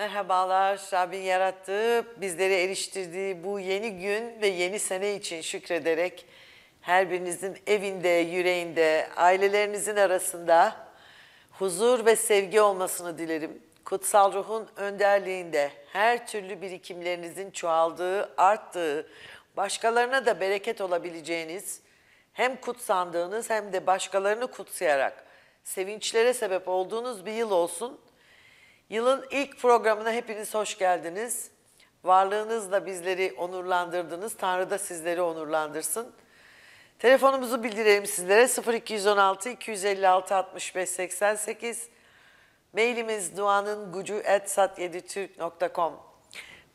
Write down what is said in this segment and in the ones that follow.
Merhabalar Rabbin yarattığı, bizleri eriştirdiği bu yeni gün ve yeni sene için şükrederek her birinizin evinde, yüreğinde, ailelerinizin arasında huzur ve sevgi olmasını dilerim. Kutsal ruhun önderliğinde her türlü birikimlerinizin çoğaldığı, arttığı, başkalarına da bereket olabileceğiniz, hem kutsandığınız hem de başkalarını kutsayarak sevinçlere sebep olduğunuz bir yıl olsun.'' Yılın ilk programına hepiniz hoş geldiniz. Varlığınızla bizleri onurlandırdınız. Tanrı da sizleri onurlandırsın. Telefonumuzu bildirelim sizlere 0216 256 65 88 Mailimiz duanın gucu etsat 7 turkcom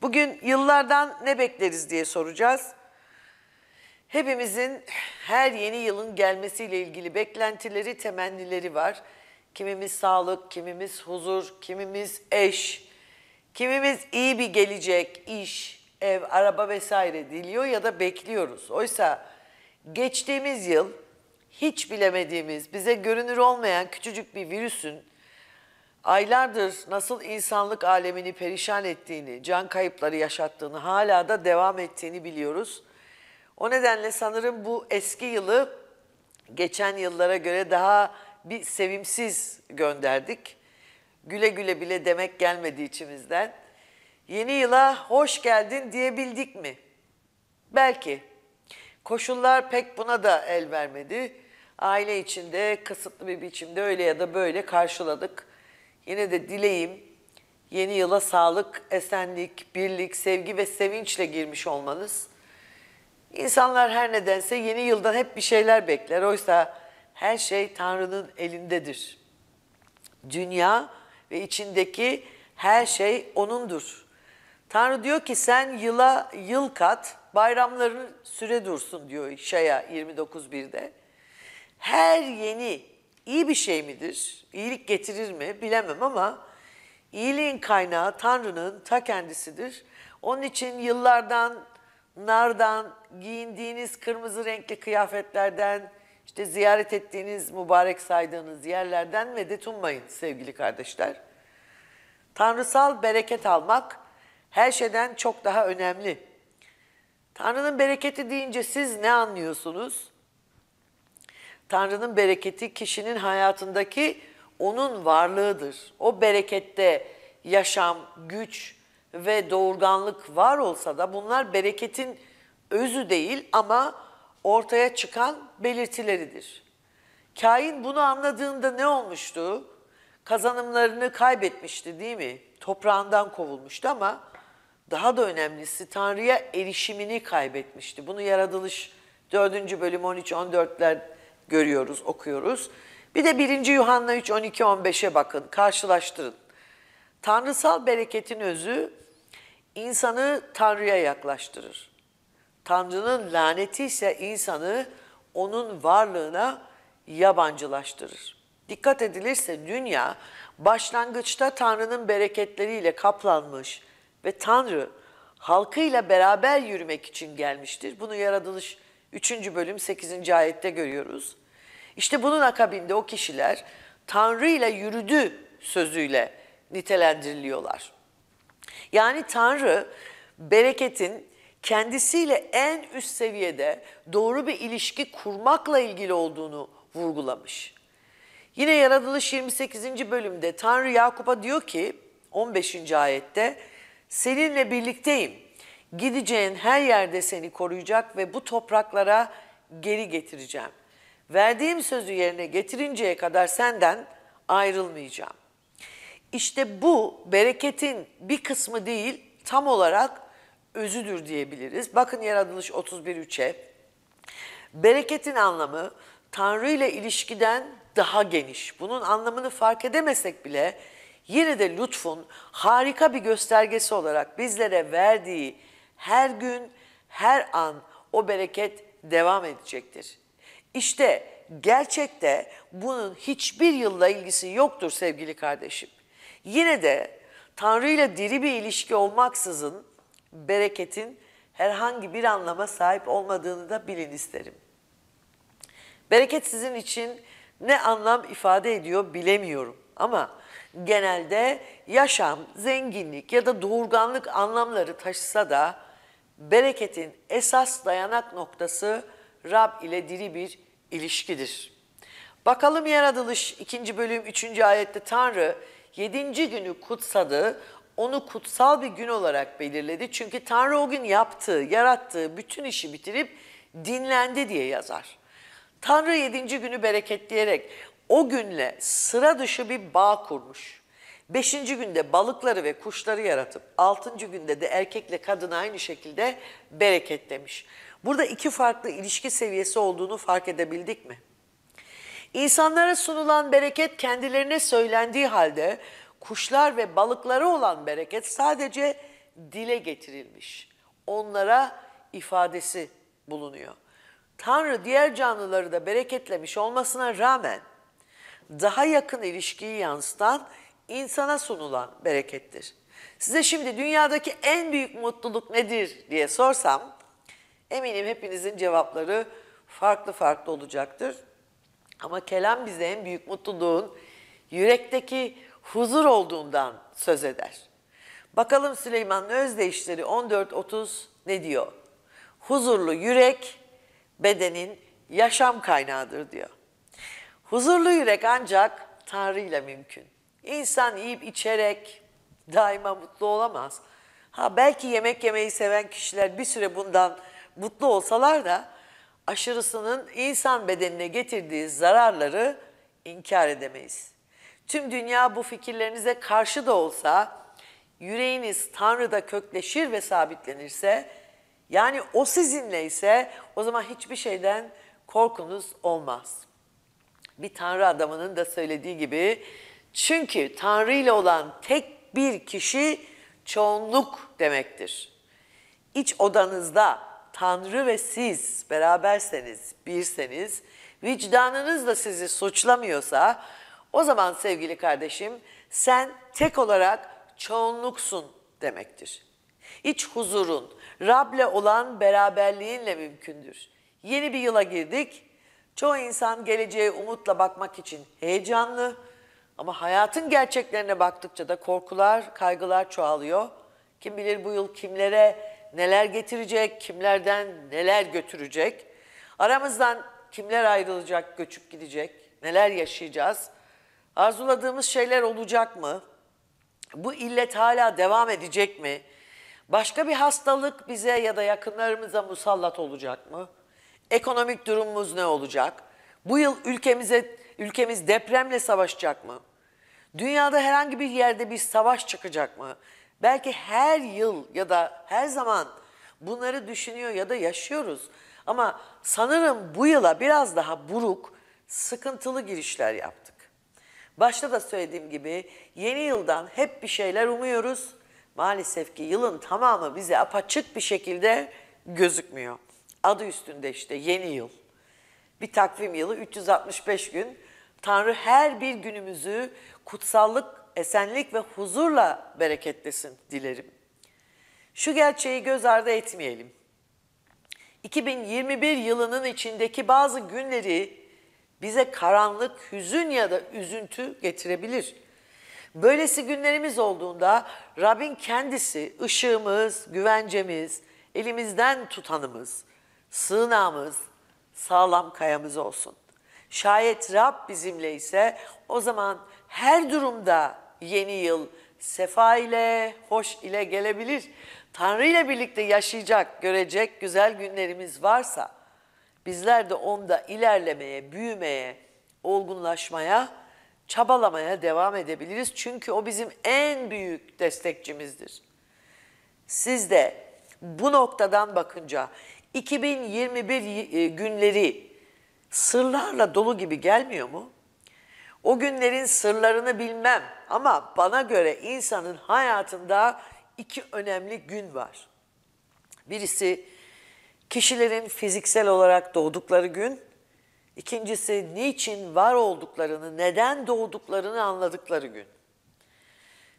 Bugün yıllardan ne bekleriz diye soracağız. Hepimizin her yeni yılın gelmesiyle ilgili beklentileri, temennileri var. Kimimiz sağlık, kimimiz huzur, kimimiz eş, kimimiz iyi bir gelecek, iş, ev, araba vesaire diliyor ya da bekliyoruz. Oysa geçtiğimiz yıl hiç bilemediğimiz, bize görünür olmayan küçücük bir virüsün aylardır nasıl insanlık alemini perişan ettiğini, can kayıpları yaşattığını, hala da devam ettiğini biliyoruz. O nedenle sanırım bu eski yılı geçen yıllara göre daha bir sevimsiz gönderdik. Güle güle bile demek gelmedi içimizden. Yeni yıla hoş geldin diyebildik mi? Belki. Koşullar pek buna da el vermedi. Aile içinde kısıtlı bir biçimde öyle ya da böyle karşıladık. Yine de dileyim yeni yıla sağlık, esenlik, birlik, sevgi ve sevinçle girmiş olmanız. İnsanlar her nedense yeni yıldan hep bir şeyler bekler. Oysa her şey Tanrı'nın elindedir. Dünya ve içindeki her şey O'nundur. Tanrı diyor ki sen yıla yıl kat, bayramların süre dursun diyor İşaya 29.1'de. Her yeni iyi bir şey midir, iyilik getirir mi bilemem ama iyiliğin kaynağı Tanrı'nın ta kendisidir. Onun için yıllardan, nardan, giyindiğiniz kırmızı renkli kıyafetlerden, işte ziyaret ettiğiniz, mübarek saydığınız yerlerden medet ummayın sevgili kardeşler. Tanrısal bereket almak her şeyden çok daha önemli. Tanrı'nın bereketi deyince siz ne anlıyorsunuz? Tanrı'nın bereketi kişinin hayatındaki onun varlığıdır. O berekette yaşam, güç ve doğurganlık var olsa da bunlar bereketin özü değil ama ortaya çıkan belirtileridir. Kain bunu anladığında ne olmuştu? Kazanımlarını kaybetmişti değil mi? Toprağından kovulmuştu ama daha da önemlisi Tanrı'ya erişimini kaybetmişti. Bunu yaratılış 4. bölüm 13-14'ler görüyoruz, okuyoruz. Bir de 1. Yuhanna 3, 12, 15'e bakın, karşılaştırın. Tanrısal bereketin özü insanı Tanrı'ya yaklaştırır. Tanrı'nın laneti ise insanı onun varlığına yabancılaştırır. Dikkat edilirse dünya başlangıçta Tanrı'nın bereketleriyle kaplanmış ve Tanrı halkıyla beraber yürümek için gelmiştir. Bunu yaratılış 3. bölüm 8. ayette görüyoruz. İşte bunun akabinde o kişiler Tanrı ile yürüdü sözüyle nitelendiriliyorlar. Yani Tanrı bereketin kendisiyle en üst seviyede doğru bir ilişki kurmakla ilgili olduğunu vurgulamış. Yine Yaratılış 28. bölümde Tanrı Yakup'a diyor ki 15. ayette seninle birlikteyim. Gideceğin her yerde seni koruyacak ve bu topraklara geri getireceğim. Verdiğim sözü yerine getirinceye kadar senden ayrılmayacağım. İşte bu bereketin bir kısmı değil tam olarak özüdür diyebiliriz. Bakın yaratılış 31.3'e. Bereketin anlamı Tanrı ile ilişkiden daha geniş. Bunun anlamını fark edemesek bile yine de lütfun harika bir göstergesi olarak bizlere verdiği her gün, her an o bereket devam edecektir. İşte gerçekte bunun hiçbir yılla ilgisi yoktur sevgili kardeşim. Yine de Tanrı ile diri bir ilişki olmaksızın bereketin herhangi bir anlama sahip olmadığını da bilin isterim. Bereket sizin için ne anlam ifade ediyor bilemiyorum ama genelde yaşam, zenginlik ya da doğurganlık anlamları taşısa da bereketin esas dayanak noktası Rab ile diri bir ilişkidir. Bakalım yaratılış 2. bölüm 3. ayette Tanrı 7. günü kutsadı, onu kutsal bir gün olarak belirledi. Çünkü Tanrı o gün yaptığı, yarattığı bütün işi bitirip dinlendi diye yazar. Tanrı yedinci günü bereketleyerek o günle sıra dışı bir bağ kurmuş. Beşinci günde balıkları ve kuşları yaratıp altıncı günde de erkekle kadın aynı şekilde bereketlemiş. Burada iki farklı ilişki seviyesi olduğunu fark edebildik mi? İnsanlara sunulan bereket kendilerine söylendiği halde kuşlar ve balıkları olan bereket sadece dile getirilmiş. Onlara ifadesi bulunuyor. Tanrı diğer canlıları da bereketlemiş olmasına rağmen daha yakın ilişkiyi yansıtan insana sunulan berekettir. Size şimdi dünyadaki en büyük mutluluk nedir diye sorsam eminim hepinizin cevapları farklı farklı olacaktır. Ama kelam bize en büyük mutluluğun yürekteki huzur olduğundan söz eder. Bakalım Süleyman'ın özdeyişleri 14.30 ne diyor? Huzurlu yürek bedenin yaşam kaynağıdır diyor. Huzurlu yürek ancak Tanrı ile mümkün. İnsan yiyip içerek daima mutlu olamaz. Ha belki yemek yemeyi seven kişiler bir süre bundan mutlu olsalar da aşırısının insan bedenine getirdiği zararları inkar edemeyiz. Tüm dünya bu fikirlerinize karşı da olsa yüreğiniz Tanrı'da kökleşir ve sabitlenirse yani o sizinle ise o zaman hiçbir şeyden korkunuz olmaz. Bir Tanrı adamının da söylediği gibi çünkü Tanrı ile olan tek bir kişi çoğunluk demektir. İç odanızda Tanrı ve siz beraberseniz, birseniz, vicdanınız da sizi suçlamıyorsa o zaman sevgili kardeşim sen tek olarak çoğunluksun demektir. İç huzurun, Rab'le olan beraberliğinle mümkündür. Yeni bir yıla girdik. Çoğu insan geleceğe umutla bakmak için heyecanlı ama hayatın gerçeklerine baktıkça da korkular, kaygılar çoğalıyor. Kim bilir bu yıl kimlere neler getirecek, kimlerden neler götürecek. Aramızdan kimler ayrılacak, göçüp gidecek, neler yaşayacağız. Arzuladığımız şeyler olacak mı? Bu illet hala devam edecek mi? Başka bir hastalık bize ya da yakınlarımıza musallat olacak mı? Ekonomik durumumuz ne olacak? Bu yıl ülkemize ülkemiz depremle savaşacak mı? Dünyada herhangi bir yerde bir savaş çıkacak mı? Belki her yıl ya da her zaman bunları düşünüyor ya da yaşıyoruz. Ama sanırım bu yıla biraz daha buruk, sıkıntılı girişler yaptık. Başta da söylediğim gibi yeni yıldan hep bir şeyler umuyoruz. Maalesef ki yılın tamamı bize apaçık bir şekilde gözükmüyor. Adı üstünde işte yeni yıl. Bir takvim yılı 365 gün. Tanrı her bir günümüzü kutsallık, esenlik ve huzurla bereketlesin dilerim. Şu gerçeği göz ardı etmeyelim. 2021 yılının içindeki bazı günleri bize karanlık, hüzün ya da üzüntü getirebilir. Böylesi günlerimiz olduğunda Rabbin kendisi ışığımız, güvencemiz, elimizden tutanımız, sığınağımız, sağlam kayamız olsun. Şayet Rab bizimle ise o zaman her durumda yeni yıl sefa ile, hoş ile gelebilir. Tanrı ile birlikte yaşayacak, görecek güzel günlerimiz varsa Bizler de onda ilerlemeye, büyümeye, olgunlaşmaya, çabalamaya devam edebiliriz. Çünkü o bizim en büyük destekçimizdir. Siz de bu noktadan bakınca 2021 e, günleri sırlarla dolu gibi gelmiyor mu? O günlerin sırlarını bilmem ama bana göre insanın hayatında iki önemli gün var. Birisi kişilerin fiziksel olarak doğdukları gün, ikincisi niçin var olduklarını, neden doğduklarını anladıkları gün.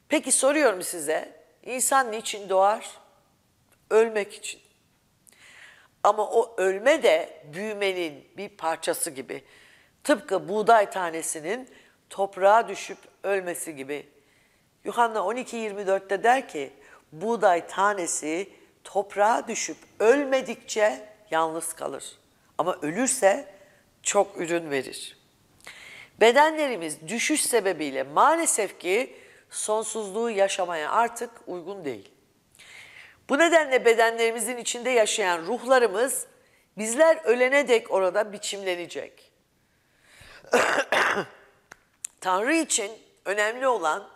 Peki soruyorum size, insan niçin doğar? Ölmek için. Ama o ölme de büyümenin bir parçası gibi. Tıpkı buğday tanesinin toprağa düşüp ölmesi gibi. Yuhanna 12.24'te der ki, buğday tanesi toprağa düşüp ölmedikçe yalnız kalır. Ama ölürse çok ürün verir. Bedenlerimiz düşüş sebebiyle maalesef ki sonsuzluğu yaşamaya artık uygun değil. Bu nedenle bedenlerimizin içinde yaşayan ruhlarımız bizler ölene dek orada biçimlenecek. Tanrı için önemli olan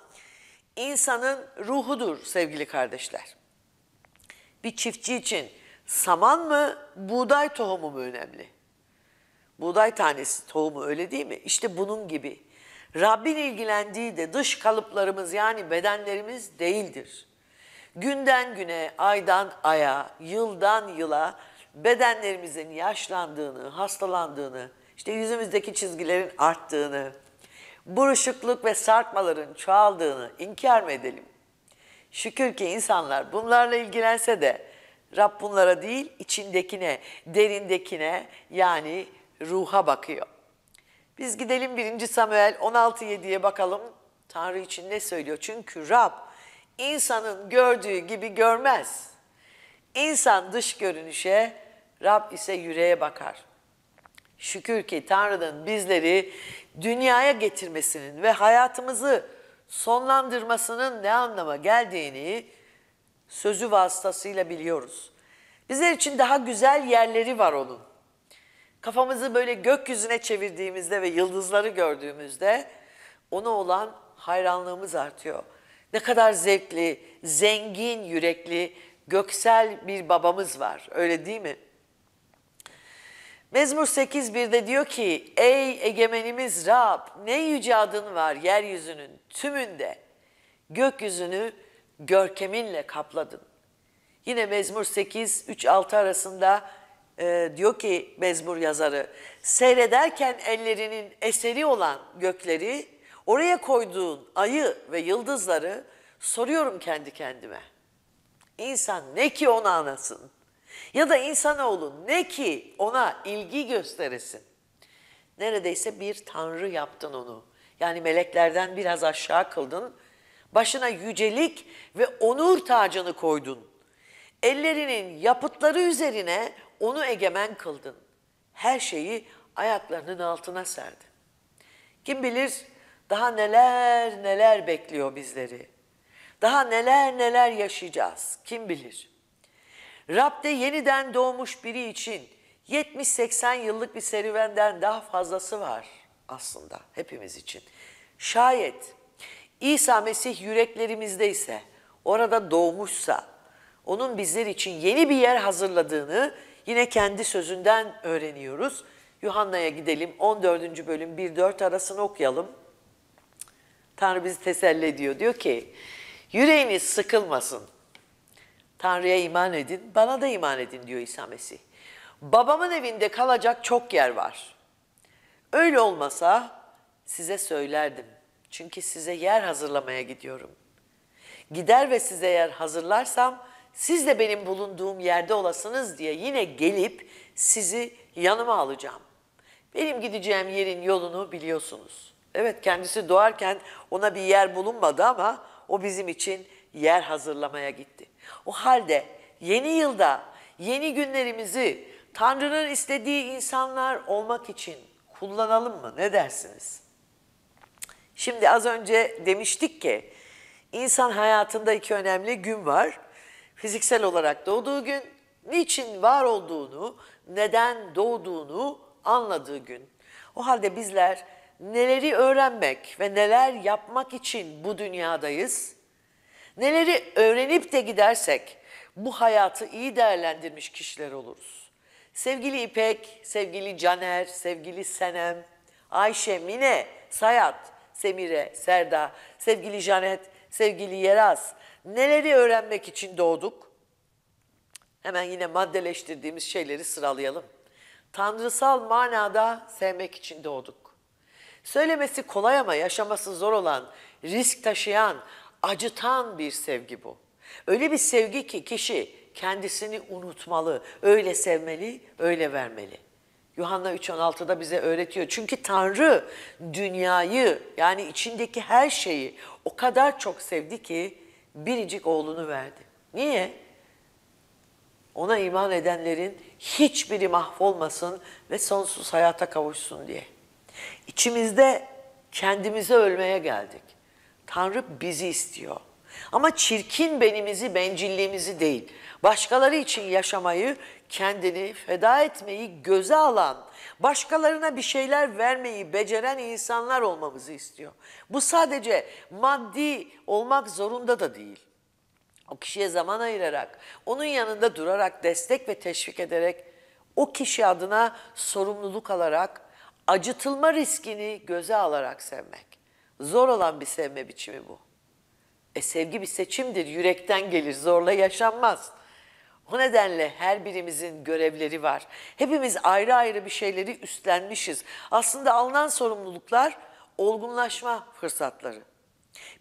insanın ruhudur sevgili kardeşler bir çiftçi için saman mı, buğday tohumu mu önemli? Buğday tanesi tohumu öyle değil mi? İşte bunun gibi. Rabbin ilgilendiği de dış kalıplarımız yani bedenlerimiz değildir. Günden güne, aydan aya, yıldan yıla bedenlerimizin yaşlandığını, hastalandığını, işte yüzümüzdeki çizgilerin arttığını, buruşukluk ve sarkmaların çoğaldığını inkar mı edelim? Şükür ki insanlar bunlarla ilgilense de Rab bunlara değil içindekine, derindekine yani ruha bakıyor. Biz gidelim 1. Samuel 16.7'ye bakalım Tanrı için ne söylüyor? Çünkü Rab insanın gördüğü gibi görmez. İnsan dış görünüşe, Rab ise yüreğe bakar. Şükür ki Tanrı'nın bizleri dünyaya getirmesinin ve hayatımızı sonlandırmasının ne anlama geldiğini sözü vasıtasıyla biliyoruz. Bizler için daha güzel yerleri var onun. Kafamızı böyle gökyüzüne çevirdiğimizde ve yıldızları gördüğümüzde ona olan hayranlığımız artıyor. Ne kadar zevkli, zengin yürekli, göksel bir babamız var öyle değil mi? Mezmur 8.1'de diyor ki ey egemenimiz Rab ne yüce adın var yeryüzünün tümünde gökyüzünü görkeminle kapladın. Yine Mezmur 8-3-6 arasında e, diyor ki Mezmur yazarı seyrederken ellerinin eseri olan gökleri oraya koyduğun ayı ve yıldızları soruyorum kendi kendime. İnsan ne ki onu anasın? Ya da insanoğlu ne ki ona ilgi gösteresin. Neredeyse bir tanrı yaptın onu. Yani meleklerden biraz aşağı kıldın. Başına yücelik ve onur tacını koydun. Ellerinin yapıtları üzerine onu egemen kıldın. Her şeyi ayaklarının altına serdi. Kim bilir daha neler neler bekliyor bizleri. Daha neler neler yaşayacağız kim bilir. Rab'de yeniden doğmuş biri için 70-80 yıllık bir serüvenden daha fazlası var aslında hepimiz için. Şayet İsa Mesih yüreklerimizde ise, orada doğmuşsa, onun bizler için yeni bir yer hazırladığını yine kendi sözünden öğreniyoruz. Yuhanna'ya gidelim 14. bölüm 1-4 arasını okuyalım. Tanrı bizi teselli ediyor. Diyor ki yüreğiniz sıkılmasın. Tanrı'ya iman edin, bana da iman edin diyor İsa Mesih. Babamın evinde kalacak çok yer var. Öyle olmasa size söylerdim. Çünkü size yer hazırlamaya gidiyorum. Gider ve size yer hazırlarsam siz de benim bulunduğum yerde olasınız diye yine gelip sizi yanıma alacağım. Benim gideceğim yerin yolunu biliyorsunuz. Evet kendisi doğarken ona bir yer bulunmadı ama o bizim için yer hazırlamaya gitti. O halde yeni yılda yeni günlerimizi Tanrı'nın istediği insanlar olmak için kullanalım mı? Ne dersiniz? Şimdi az önce demiştik ki insan hayatında iki önemli gün var. Fiziksel olarak doğduğu gün, niçin var olduğunu, neden doğduğunu anladığı gün. O halde bizler neleri öğrenmek ve neler yapmak için bu dünyadayız? Neleri öğrenip de gidersek bu hayatı iyi değerlendirmiş kişiler oluruz. Sevgili İpek, sevgili Caner, sevgili Senem, Ayşe, Mine, Sayat, Semire, Serda, sevgili Janet, sevgili Yeraz. Neleri öğrenmek için doğduk? Hemen yine maddeleştirdiğimiz şeyleri sıralayalım. Tanrısal manada sevmek için doğduk. Söylemesi kolay ama yaşaması zor olan, risk taşıyan, acıtan bir sevgi bu. Öyle bir sevgi ki kişi kendisini unutmalı, öyle sevmeli, öyle vermeli. Yuhanna 3.16'da bize öğretiyor. Çünkü Tanrı dünyayı yani içindeki her şeyi o kadar çok sevdi ki biricik oğlunu verdi. Niye? Ona iman edenlerin hiçbiri mahvolmasın ve sonsuz hayata kavuşsun diye. İçimizde kendimize ölmeye geldik. Tanrı bizi istiyor. Ama çirkin benimizi, bencilliğimizi değil. Başkaları için yaşamayı, kendini feda etmeyi göze alan, başkalarına bir şeyler vermeyi beceren insanlar olmamızı istiyor. Bu sadece maddi olmak zorunda da değil. O kişiye zaman ayırarak, onun yanında durarak, destek ve teşvik ederek, o kişi adına sorumluluk alarak, acıtılma riskini göze alarak sevmek. Zor olan bir sevme biçimi bu. E sevgi bir seçimdir, yürekten gelir, zorla yaşanmaz. O nedenle her birimizin görevleri var. Hepimiz ayrı ayrı bir şeyleri üstlenmişiz. Aslında alınan sorumluluklar olgunlaşma fırsatları.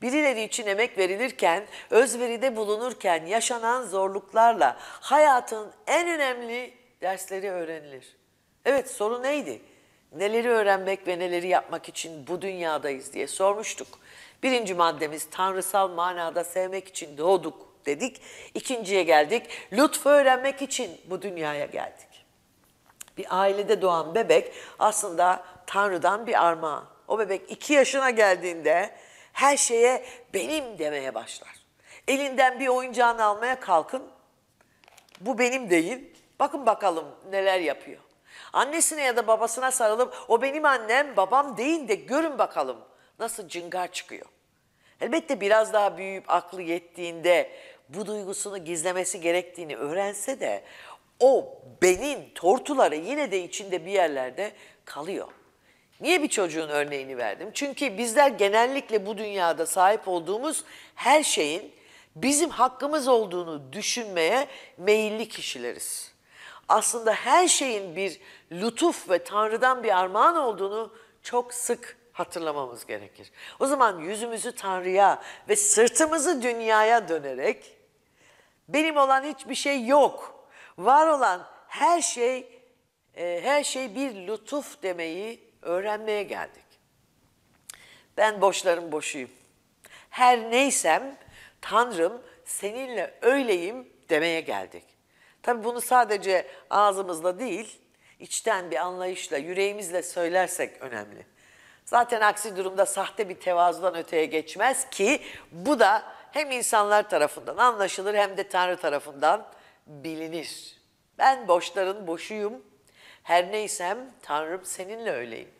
Birileri için emek verilirken, özveride bulunurken yaşanan zorluklarla hayatın en önemli dersleri öğrenilir. Evet soru neydi? neleri öğrenmek ve neleri yapmak için bu dünyadayız diye sormuştuk. Birinci maddemiz tanrısal manada sevmek için doğduk dedik. İkinciye geldik. Lütfu öğrenmek için bu dünyaya geldik. Bir ailede doğan bebek aslında Tanrı'dan bir armağan. O bebek iki yaşına geldiğinde her şeye benim demeye başlar. Elinden bir oyuncağını almaya kalkın. Bu benim değil. Bakın bakalım neler yapıyor. Annesine ya da babasına sarılıp o benim annem babam deyin de görün bakalım nasıl cıngar çıkıyor. Elbette biraz daha büyüyüp aklı yettiğinde bu duygusunu gizlemesi gerektiğini öğrense de o benim tortuları yine de içinde bir yerlerde kalıyor. Niye bir çocuğun örneğini verdim? Çünkü bizler genellikle bu dünyada sahip olduğumuz her şeyin bizim hakkımız olduğunu düşünmeye meyilli kişileriz aslında her şeyin bir lütuf ve Tanrı'dan bir armağan olduğunu çok sık hatırlamamız gerekir. O zaman yüzümüzü Tanrı'ya ve sırtımızı dünyaya dönerek benim olan hiçbir şey yok. Var olan her şey e, her şey bir lütuf demeyi öğrenmeye geldik. Ben boşlarım boşuyum. Her neysem Tanrım seninle öyleyim demeye geldik. Tabii bunu sadece ağzımızla değil, içten bir anlayışla, yüreğimizle söylersek önemli. Zaten aksi durumda sahte bir tevazudan öteye geçmez ki bu da hem insanlar tarafından anlaşılır hem de Tanrı tarafından bilinir. Ben boşların boşuyum. Her neysem Tanrım seninle öyleyim.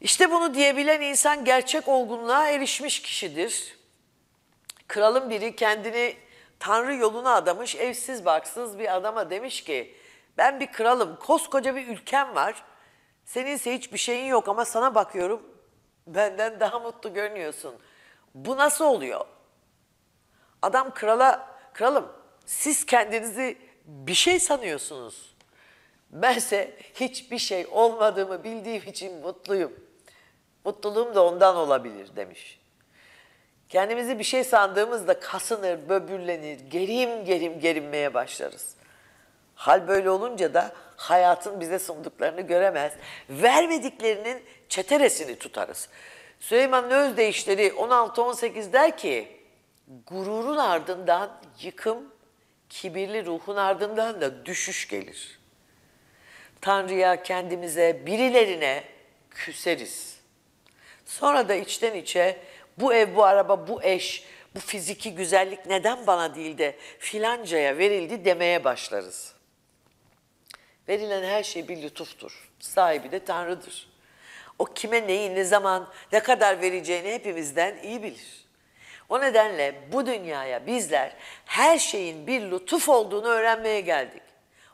İşte bunu diyebilen insan gerçek olgunluğa erişmiş kişidir. Kralın biri kendini Tanrı yoluna adamış evsiz baksız bir adama demiş ki ben bir kralım koskoca bir ülkem var. Seninse hiçbir şeyin yok ama sana bakıyorum benden daha mutlu görünüyorsun. Bu nasıl oluyor? Adam krala kralım siz kendinizi bir şey sanıyorsunuz. Bense hiçbir şey olmadığımı bildiğim için mutluyum. Mutluluğum da ondan olabilir demiş. Kendimizi bir şey sandığımızda kasınır, böbürlenir, gerim gerim gerinmeye başlarız. Hal böyle olunca da hayatın bize sunduklarını göremez. Vermediklerinin çeteresini tutarız. Süleyman Özdeyişleri 16-18 der ki, gururun ardından yıkım, kibirli ruhun ardından da düşüş gelir. Tanrı'ya, kendimize, birilerine küseriz. Sonra da içten içe bu ev, bu araba, bu eş, bu fiziki güzellik neden bana değil de filancaya verildi demeye başlarız. Verilen her şey bir lütuftur. Sahibi de Tanrı'dır. O kime neyi, ne zaman, ne kadar vereceğini hepimizden iyi bilir. O nedenle bu dünyaya bizler her şeyin bir lütuf olduğunu öğrenmeye geldik.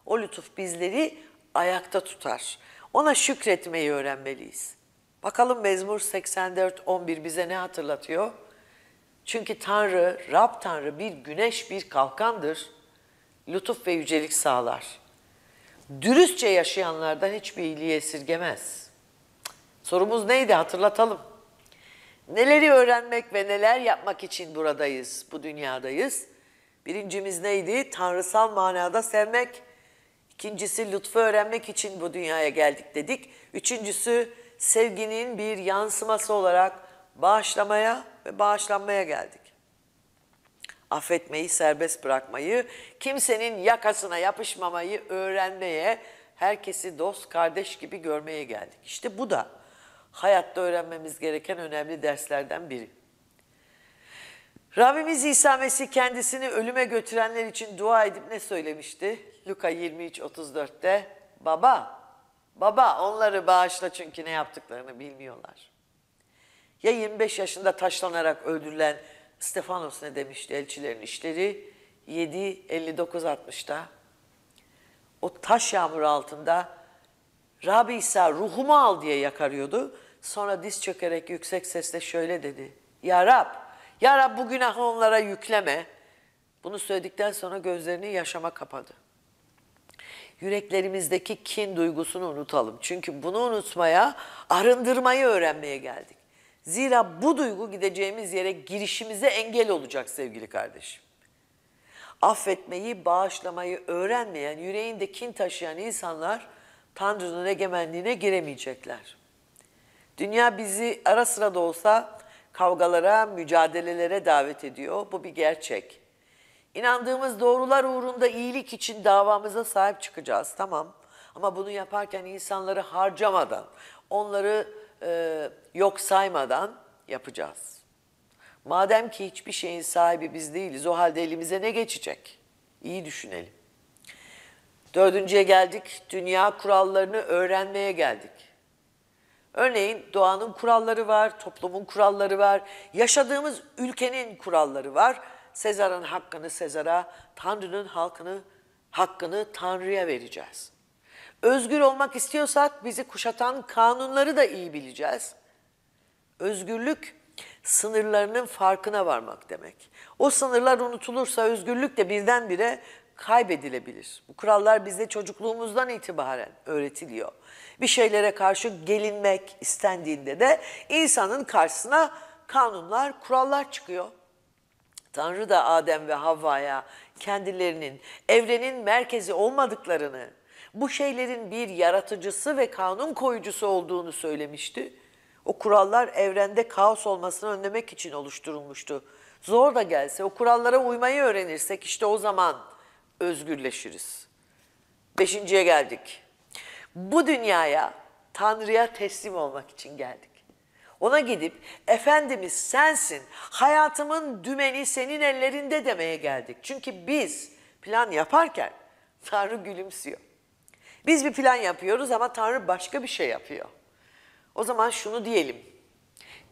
O lütuf bizleri ayakta tutar. Ona şükretmeyi öğrenmeliyiz. Bakalım Mezmur 84 11 bize ne hatırlatıyor? Çünkü Tanrı, Rab Tanrı bir güneş bir kalkandır. Lütuf ve yücelik sağlar. Dürüstçe yaşayanlardan hiçbir iyiliği esirgemez. Sorumuz neydi hatırlatalım. Neleri öğrenmek ve neler yapmak için buradayız, bu dünyadayız? Birincimiz neydi? Tanrısal manada sevmek. İkincisi lütfu öğrenmek için bu dünyaya geldik dedik. Üçüncüsü sevginin bir yansıması olarak bağışlamaya ve bağışlanmaya geldik. Affetmeyi serbest bırakmayı, kimsenin yakasına yapışmamayı öğrenmeye, herkesi dost kardeş gibi görmeye geldik. İşte bu da hayatta öğrenmemiz gereken önemli derslerden biri. Rabbimiz İsa Mesih kendisini ölüme götürenler için dua edip ne söylemişti? Luka 23.34'te Baba Baba onları bağışla çünkü ne yaptıklarını bilmiyorlar. Ya 25 yaşında taşlanarak öldürülen Stefanos ne demişti elçilerin işleri? 759-60'ta. o taş yağmuru altında Rabbi İsa ruhumu al diye yakarıyordu. Sonra diz çökerek yüksek sesle şöyle dedi. Ya Rab, Ya Rab bu günahı onlara yükleme. Bunu söyledikten sonra gözlerini yaşama kapadı yüreklerimizdeki kin duygusunu unutalım. Çünkü bunu unutmaya, arındırmayı öğrenmeye geldik. Zira bu duygu gideceğimiz yere girişimize engel olacak sevgili kardeşim. Affetmeyi, bağışlamayı öğrenmeyen, yüreğinde kin taşıyan insanlar Tanrı'nın egemenliğine giremeyecekler. Dünya bizi ara sıra da olsa kavgalara, mücadelelere davet ediyor. Bu bir gerçek. İnandığımız doğrular uğrunda iyilik için davamıza sahip çıkacağız tamam. Ama bunu yaparken insanları harcamadan, onları e, yok saymadan yapacağız. Madem ki hiçbir şeyin sahibi biz değiliz o halde elimize ne geçecek? İyi düşünelim. Dördüncüye geldik. Dünya kurallarını öğrenmeye geldik. Örneğin doğanın kuralları var, toplumun kuralları var, yaşadığımız ülkenin kuralları var. Sezar'ın hakkını Sezar'a, Tanrı'nın halkını hakkını Tanrı'ya vereceğiz. Özgür olmak istiyorsak bizi kuşatan kanunları da iyi bileceğiz. Özgürlük sınırlarının farkına varmak demek. O sınırlar unutulursa özgürlük de birdenbire kaybedilebilir. Bu kurallar bizde çocukluğumuzdan itibaren öğretiliyor. Bir şeylere karşı gelinmek istendiğinde de insanın karşısına kanunlar, kurallar çıkıyor. Tanrı da Adem ve Havva'ya kendilerinin evrenin merkezi olmadıklarını, bu şeylerin bir yaratıcısı ve kanun koyucusu olduğunu söylemişti. O kurallar evrende kaos olmasını önlemek için oluşturulmuştu. Zor da gelse o kurallara uymayı öğrenirsek işte o zaman özgürleşiriz. Beşinciye geldik. Bu dünyaya Tanrı'ya teslim olmak için geldik. Ona gidip Efendimiz sensin, hayatımın dümeni senin ellerinde demeye geldik. Çünkü biz plan yaparken Tanrı gülümsüyor. Biz bir plan yapıyoruz ama Tanrı başka bir şey yapıyor. O zaman şunu diyelim.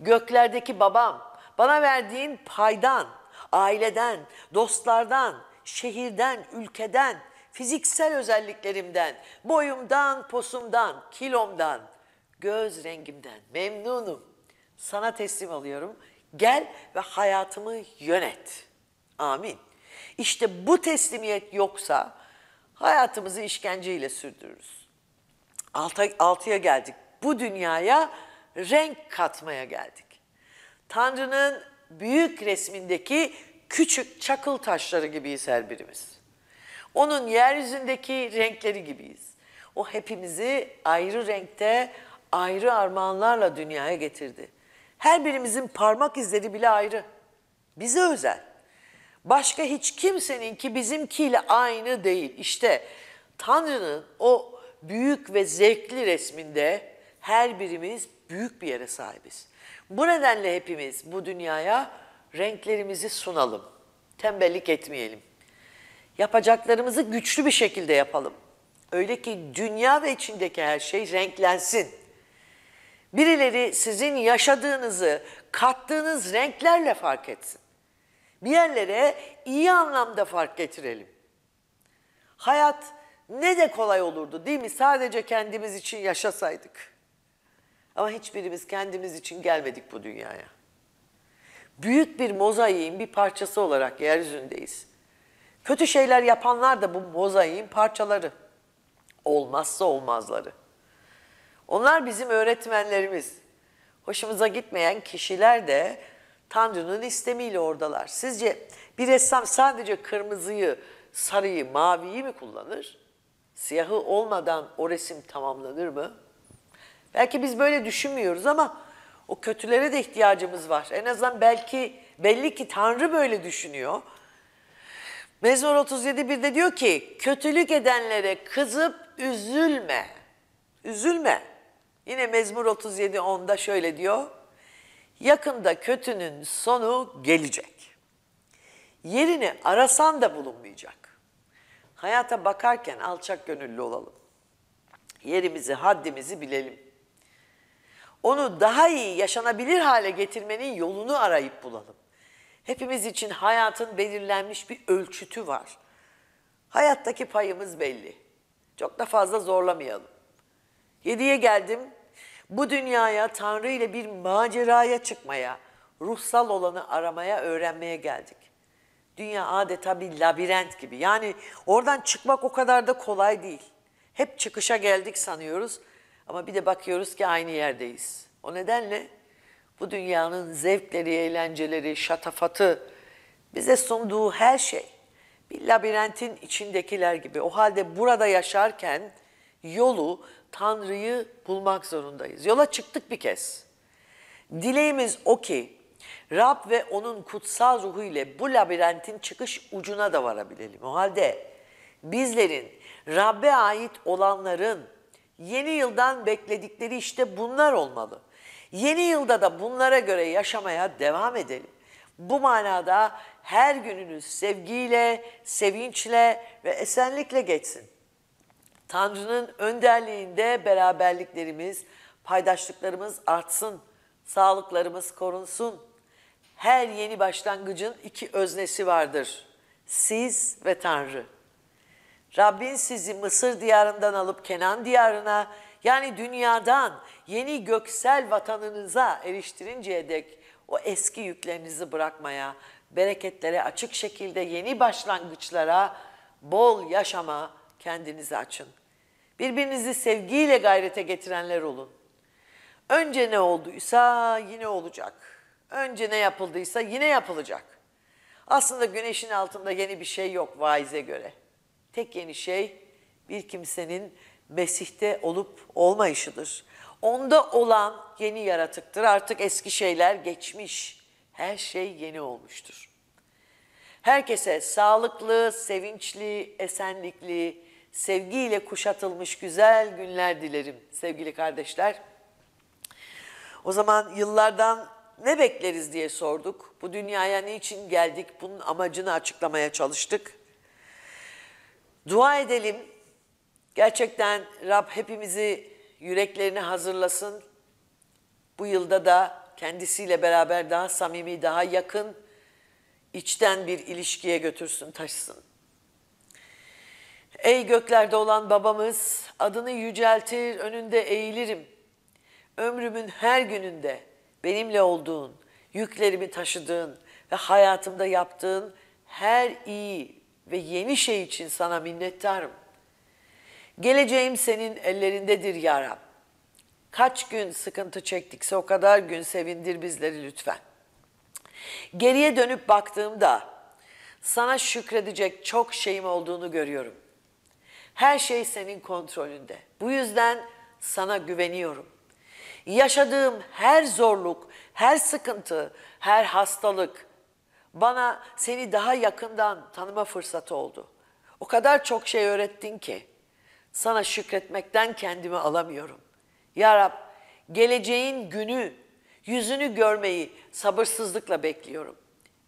Göklerdeki babam bana verdiğin paydan, aileden, dostlardan, şehirden, ülkeden, fiziksel özelliklerimden, boyumdan, posumdan, kilomdan, göz rengimden memnunum sana teslim alıyorum. Gel ve hayatımı yönet. Amin. İşte bu teslimiyet yoksa hayatımızı işkenceyle sürdürürüz. Alta, altıya geldik. Bu dünyaya renk katmaya geldik. Tanrı'nın büyük resmindeki küçük çakıl taşları gibiyiz her birimiz. Onun yeryüzündeki renkleri gibiyiz. O hepimizi ayrı renkte, ayrı armağanlarla dünyaya getirdi. Her birimizin parmak izleri bile ayrı. Bize özel. Başka hiç kimsenin ki bizimkiyle aynı değil. İşte Tanrı'nın o büyük ve zevkli resminde her birimiz büyük bir yere sahibiz. Bu nedenle hepimiz bu dünyaya renklerimizi sunalım. Tembellik etmeyelim. Yapacaklarımızı güçlü bir şekilde yapalım. Öyle ki dünya ve içindeki her şey renklensin. Birileri sizin yaşadığınızı, kattığınız renklerle fark etsin. Bir yerlere iyi anlamda fark getirelim. Hayat ne de kolay olurdu değil mi? Sadece kendimiz için yaşasaydık. Ama hiçbirimiz kendimiz için gelmedik bu dünyaya. Büyük bir mozaiğin bir parçası olarak yeryüzündeyiz. Kötü şeyler yapanlar da bu mozaiğin parçaları. Olmazsa olmazları. Onlar bizim öğretmenlerimiz. Hoşumuza gitmeyen kişiler de Tanrı'nın istemiyle oradalar. Sizce bir ressam sadece kırmızıyı, sarıyı, maviyi mi kullanır? Siyahı olmadan o resim tamamlanır mı? Belki biz böyle düşünmüyoruz ama o kötülere de ihtiyacımız var. En azından belki belli ki Tanrı böyle düşünüyor. Mezmur 37.1'de diyor ki kötülük edenlere kızıp üzülme. Üzülme. Yine Mezmur 37.10'da şöyle diyor. Yakında kötünün sonu gelecek. Yerini arasan da bulunmayacak. Hayata bakarken alçak gönüllü olalım. Yerimizi, haddimizi bilelim. Onu daha iyi yaşanabilir hale getirmenin yolunu arayıp bulalım. Hepimiz için hayatın belirlenmiş bir ölçütü var. Hayattaki payımız belli. Çok da fazla zorlamayalım. Yediye geldim, bu dünyaya Tanrı ile bir maceraya çıkmaya, ruhsal olanı aramaya, öğrenmeye geldik. Dünya adeta bir labirent gibi. Yani oradan çıkmak o kadar da kolay değil. Hep çıkışa geldik sanıyoruz ama bir de bakıyoruz ki aynı yerdeyiz. O nedenle bu dünyanın zevkleri, eğlenceleri, şatafatı bize sunduğu her şey bir labirentin içindekiler gibi. O halde burada yaşarken yolu Tanrı'yı bulmak zorundayız. Yola çıktık bir kez. Dileğimiz o ki Rab ve onun kutsal ruhu ile bu labirentin çıkış ucuna da varabilelim. O halde bizlerin Rab'be ait olanların yeni yıldan bekledikleri işte bunlar olmalı. Yeni yılda da bunlara göre yaşamaya devam edelim. Bu manada her gününüz sevgiyle, sevinçle ve esenlikle geçsin. Tanrı'nın önderliğinde beraberliklerimiz, paydaşlıklarımız artsın, sağlıklarımız korunsun. Her yeni başlangıcın iki öznesi vardır. Siz ve Tanrı. Rabbin sizi Mısır diyarından alıp Kenan diyarına yani dünyadan yeni göksel vatanınıza eriştirinceye dek o eski yüklerinizi bırakmaya, bereketlere açık şekilde yeni başlangıçlara, bol yaşama kendinizi açın.'' Birbirinizi sevgiyle gayrete getirenler olun. Önce ne olduysa yine olacak. Önce ne yapıldıysa yine yapılacak. Aslında güneşin altında yeni bir şey yok vaize göre. Tek yeni şey bir kimsenin Mesih'te olup olmayışıdır. Onda olan yeni yaratıktır. Artık eski şeyler geçmiş. Her şey yeni olmuştur. Herkese sağlıklı, sevinçli, esenlikli, sevgiyle kuşatılmış güzel günler dilerim sevgili kardeşler. O zaman yıllardan ne bekleriz diye sorduk. Bu dünyaya niçin geldik bunun amacını açıklamaya çalıştık. Dua edelim. Gerçekten Rab hepimizi yüreklerini hazırlasın. Bu yılda da kendisiyle beraber daha samimi, daha yakın, içten bir ilişkiye götürsün, taşısın. Ey göklerde olan babamız, adını yüceltir, önünde eğilirim. Ömrümün her gününde benimle olduğun, yüklerimi taşıdığın ve hayatımda yaptığın her iyi ve yeni şey için sana minnettarım. Geleceğim senin ellerindedir ya Rab. Kaç gün sıkıntı çektikse o kadar gün sevindir bizleri lütfen. Geriye dönüp baktığımda sana şükredecek çok şeyim olduğunu görüyorum. Her şey senin kontrolünde. Bu yüzden sana güveniyorum. Yaşadığım her zorluk, her sıkıntı, her hastalık bana seni daha yakından tanıma fırsatı oldu. O kadar çok şey öğrettin ki sana şükretmekten kendimi alamıyorum. Ya Rab, geleceğin günü, yüzünü görmeyi sabırsızlıkla bekliyorum.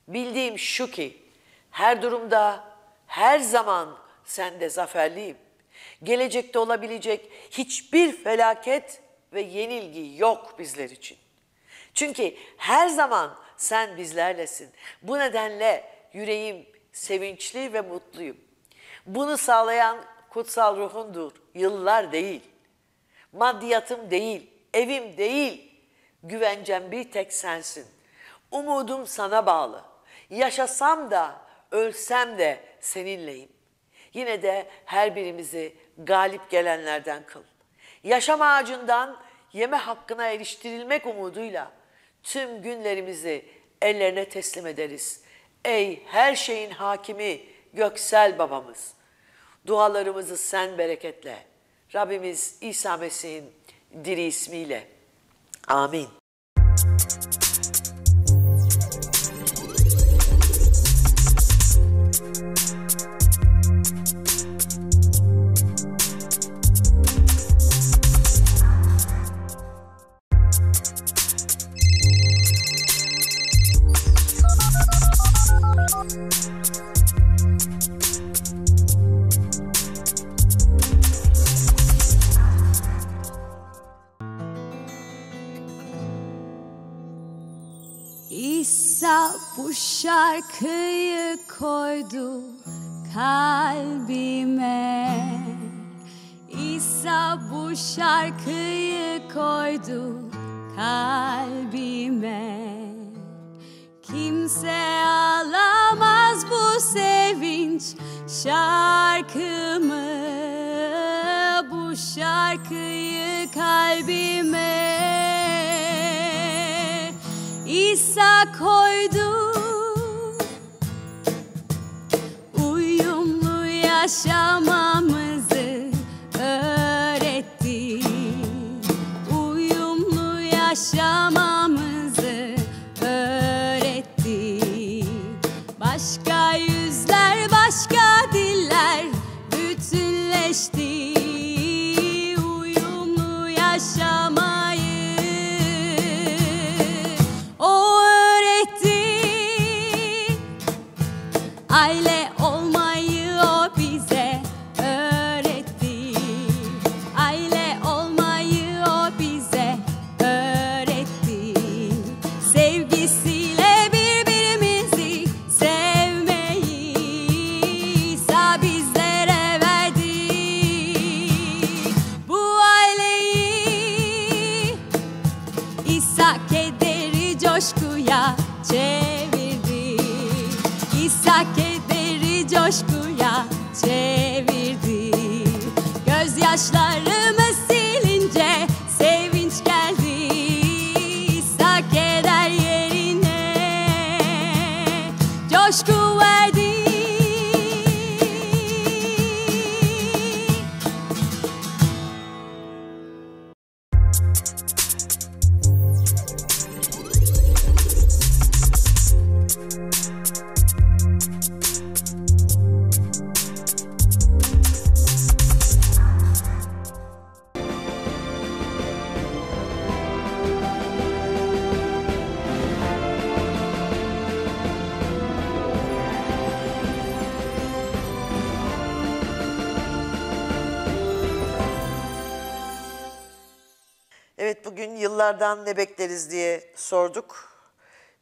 Bildiğim şu ki her durumda, her zaman sen de zaferliyim. Gelecekte olabilecek hiçbir felaket ve yenilgi yok bizler için. Çünkü her zaman sen bizlerlesin. Bu nedenle yüreğim sevinçli ve mutluyum. Bunu sağlayan kutsal ruhundur. Yıllar değil. Maddiyatım değil, evim değil. Güvencem bir tek sensin. Umudum sana bağlı. Yaşasam da, ölsem de seninleyim. Yine de her birimizi galip gelenlerden kıl. Yaşam ağacından yeme hakkına eriştirilmek umuduyla tüm günlerimizi ellerine teslim ederiz. Ey her şeyin hakimi göksel babamız. Dualarımızı sen bereketle. Rabbimiz İsa Mesih'in diri ismiyle. Amin. bu şarkıyı koydu kalbime İsa bu şarkıyı koydu kalbime Kimse alamaz bu sevinç şarkımı Bu şarkıyı kalbime İsa koydu 小妈妈。yok.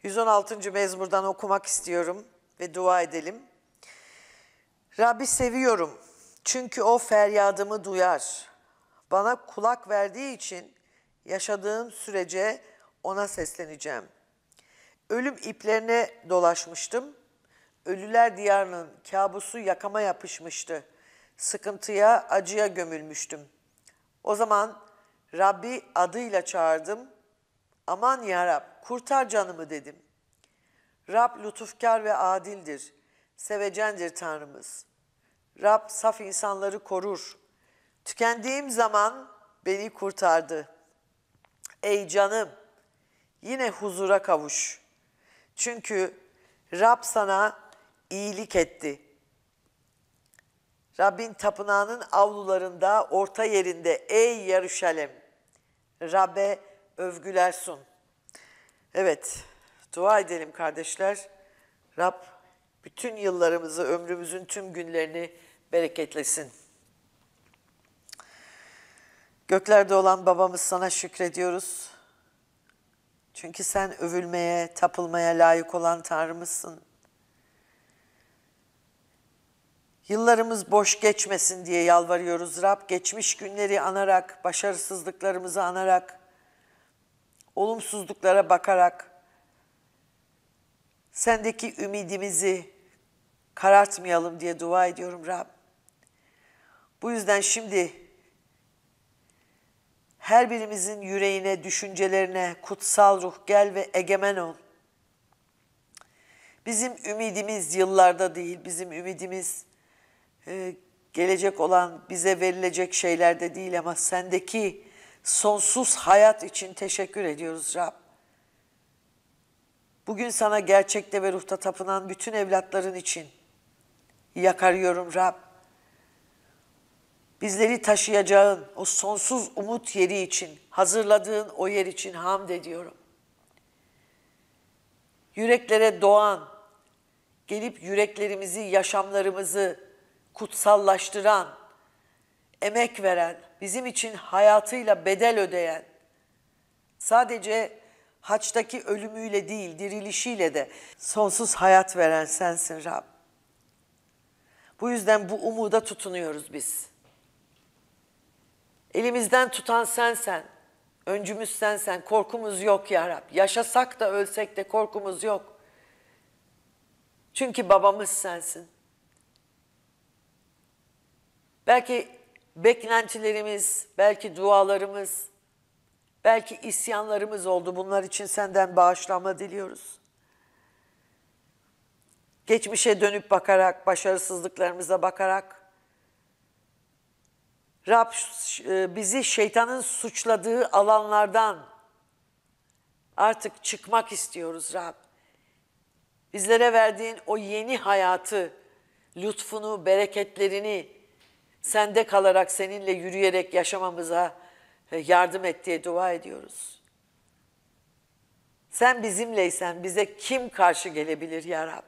116. mezmurdan okumak istiyorum ve dua edelim. Rabbi seviyorum çünkü o feryadımı duyar. Bana kulak verdiği için yaşadığım sürece ona sesleneceğim. Ölüm iplerine dolaşmıştım. Ölüler diyarının kabusu yakama yapışmıştı. Sıkıntıya, acıya gömülmüştüm. O zaman Rabbi adıyla çağırdım. Aman ya Rab, kurtar canımı dedim. Rab lütufkar ve adildir, sevecendir Tanrımız. Rab saf insanları korur. Tükendiğim zaman beni kurtardı. Ey canım, yine huzura kavuş. Çünkü Rab sana iyilik etti. Rabbin tapınağının avlularında, orta yerinde ey Yaruşalem, Rab'e övgüler sun. Evet, dua edelim kardeşler. Rab bütün yıllarımızı, ömrümüzün tüm günlerini bereketlesin. Göklerde olan babamız sana şükrediyoruz. Çünkü sen övülmeye, tapılmaya layık olan Tanrımızsın. Yıllarımız boş geçmesin diye yalvarıyoruz Rab. Geçmiş günleri anarak, başarısızlıklarımızı anarak, olumsuzluklara bakarak sendeki ümidimizi karartmayalım diye dua ediyorum Rab. Bu yüzden şimdi her birimizin yüreğine, düşüncelerine kutsal ruh gel ve egemen ol. Bizim ümidimiz yıllarda değil, bizim ümidimiz e, gelecek olan bize verilecek şeylerde değil ama sendeki sonsuz hayat için teşekkür ediyoruz Rab. Bugün sana gerçekte ve ruhta tapınan bütün evlatların için yakarıyorum Rab. Bizleri taşıyacağın o sonsuz umut yeri için, hazırladığın o yer için hamd ediyorum. Yüreklere doğan, gelip yüreklerimizi, yaşamlarımızı kutsallaştıran, emek veren, bizim için hayatıyla bedel ödeyen, sadece haçtaki ölümüyle değil, dirilişiyle de sonsuz hayat veren sensin Rab. Bu yüzden bu umuda tutunuyoruz biz. Elimizden tutan sensen, öncümüz sensen, korkumuz yok ya Rab. Yaşasak da ölsek de korkumuz yok. Çünkü babamız sensin. Belki beklentilerimiz, belki dualarımız, belki isyanlarımız oldu. Bunlar için senden bağışlanma diliyoruz. Geçmişe dönüp bakarak, başarısızlıklarımıza bakarak Rab e, bizi şeytanın suçladığı alanlardan artık çıkmak istiyoruz Rab. Bizlere verdiğin o yeni hayatı, lütfunu, bereketlerini, sende kalarak seninle yürüyerek yaşamamıza e, yardım et diye dua ediyoruz. Sen bizimleysen bize kim karşı gelebilir ya Rab?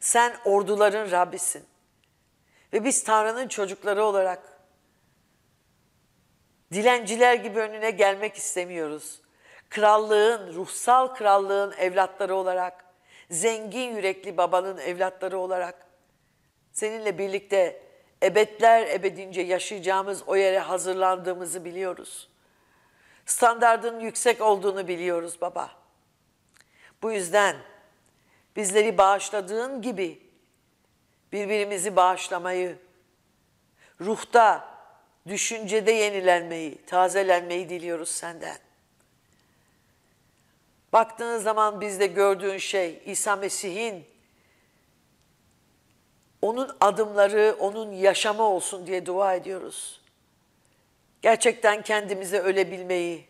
Sen orduların Rabbisin. Ve biz Tanrı'nın çocukları olarak dilenciler gibi önüne gelmek istemiyoruz. Krallığın, ruhsal krallığın evlatları olarak, zengin yürekli babanın evlatları olarak seninle birlikte ebedler ebedince yaşayacağımız o yere hazırlandığımızı biliyoruz. Standardın yüksek olduğunu biliyoruz baba. Bu yüzden bizleri bağışladığın gibi birbirimizi bağışlamayı, ruhta, düşüncede yenilenmeyi, tazelenmeyi diliyoruz senden. Baktığın zaman bizde gördüğün şey İsa Mesih'in onun adımları, onun yaşama olsun diye dua ediyoruz. Gerçekten kendimize ölebilmeyi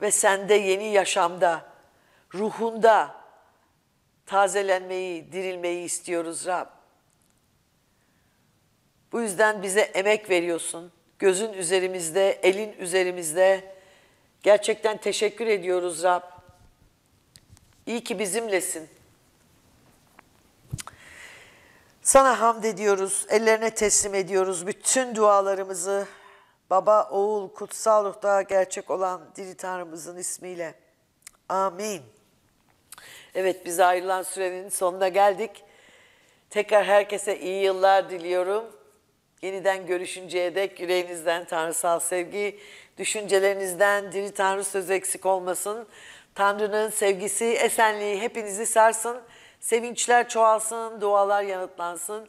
ve sende yeni yaşamda, ruhunda tazelenmeyi, dirilmeyi istiyoruz Rab. Bu yüzden bize emek veriyorsun. Gözün üzerimizde, elin üzerimizde. Gerçekten teşekkür ediyoruz Rab. İyi ki bizimlesin. Sana hamd ediyoruz, ellerine teslim ediyoruz bütün dualarımızı. Baba, oğul, kutsal Ruh daha gerçek olan diri Tanrımızın ismiyle. Amin. Evet biz ayrılan sürenin sonuna geldik. Tekrar herkese iyi yıllar diliyorum. Yeniden görüşünceye dek yüreğinizden tanrısal sevgi, düşüncelerinizden diri Tanrı söz eksik olmasın. Tanrı'nın sevgisi, esenliği hepinizi sarsın. Sevinçler çoğalsın, dualar yanıtlansın.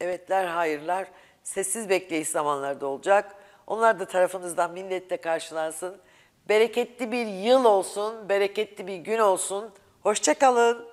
Evetler, hayırlar sessiz bekleyiş zamanlarda olacak. Onlar da tarafınızdan minnetle karşılansın. Bereketli bir yıl olsun, bereketli bir gün olsun. Hoşçakalın.